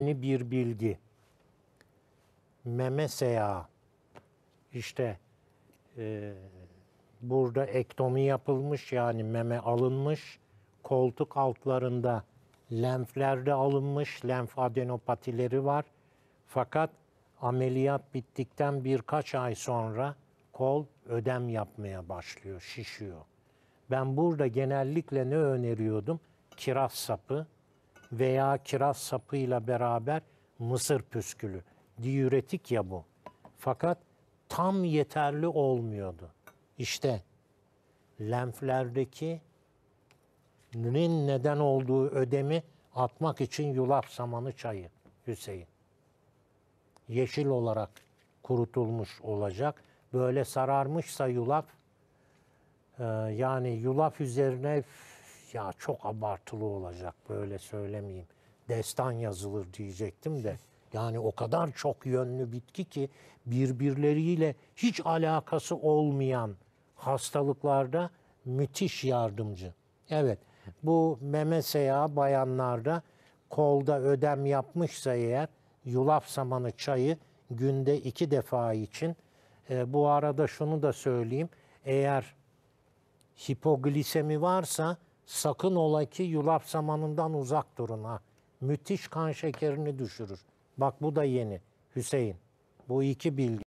bir bilgi. Meme seya, İşte e, burada ektomi yapılmış yani meme alınmış. Koltuk altlarında lenflerde alınmış. Lenf adenopatileri var. Fakat ameliyat bittikten birkaç ay sonra kol ödem yapmaya başlıyor, şişiyor. Ben burada genellikle ne öneriyordum? Kiraz sapı, veya kiraz sapıyla beraber mısır püskülü. Diüretik ya bu. Fakat tam yeterli olmuyordu. İşte lenflerdeki nün neden olduğu ödemi atmak için yulaf samanı çayı Hüseyin. Yeşil olarak kurutulmuş olacak. Böyle sararmışsa yulaf e, yani yulaf üzerine ya çok abartılı olacak böyle söylemeyeyim. Destan yazılır diyecektim de. Yani o kadar çok yönlü bitki ki birbirleriyle hiç alakası olmayan hastalıklarda müthiş yardımcı. Evet bu meme seyağı bayanlarda kolda ödem yapmışsa eğer yulaf samanı çayı günde iki defa için. E, bu arada şunu da söyleyeyim eğer hipoglisemi varsa Sakın ola ki yulaf samanından uzak durun ha. Müthiş kan şekerini düşürür. Bak bu da yeni Hüseyin. Bu iki bilgi.